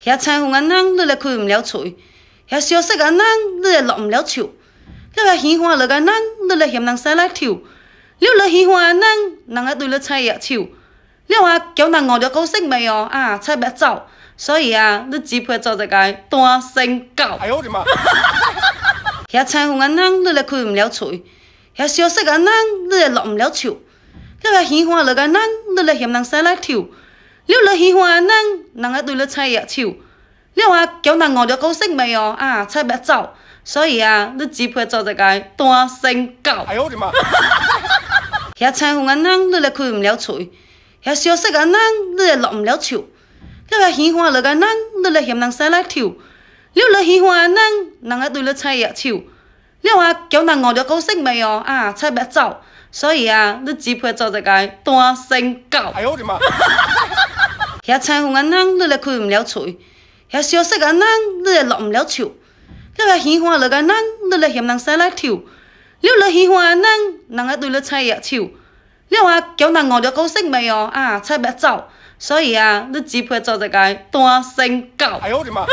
遐彩虹诶人，你来开唔了嘴；遐小色诶人，你来落唔了手；你遐喜欢落阿人，你来嫌人生来跳；你了喜欢阿人，人家对你采叶抽。你话叫人五着高色咪哦啊，采白走。所以啊，你只配做一个单身狗。哎呦我的妈！遐彩虹阿人，你来开唔了嘴；遐小色阿人，你来落唔了手；你遐喜欢落阿人，你来嫌人生来臭。你若喜欢个人家对你猜叶手，你啊，交人熬着够色咪哦啊，猜袂走，所以啊，你只配做一个单身狗。哎呦，我的妈！哈，哈，哈，哈，哈！遐在乎个侬，你来开唔了嘴；遐小色个人，你来落唔了潮。你若喜欢个个侬，你来嫌人生拉条；你若喜欢个人家对你猜叶手，你啊，交人熬着够色咪哦啊，猜袂走，所以啊，你只配做一个单身狗。哎呦，我的妈！哈，哈，哈，哈！遐彩虹，阿囡，你来开毋了嘴；遐消息阿囡，你来落毋了手？你遐喜欢落阿囡，你来嫌人生来跳；你来喜欢阿囡，人家对你采叶手？你话交人熬着狗食未哦？啊，采白走。所以啊，你只配做一个单身狗。哎呦，我的妈！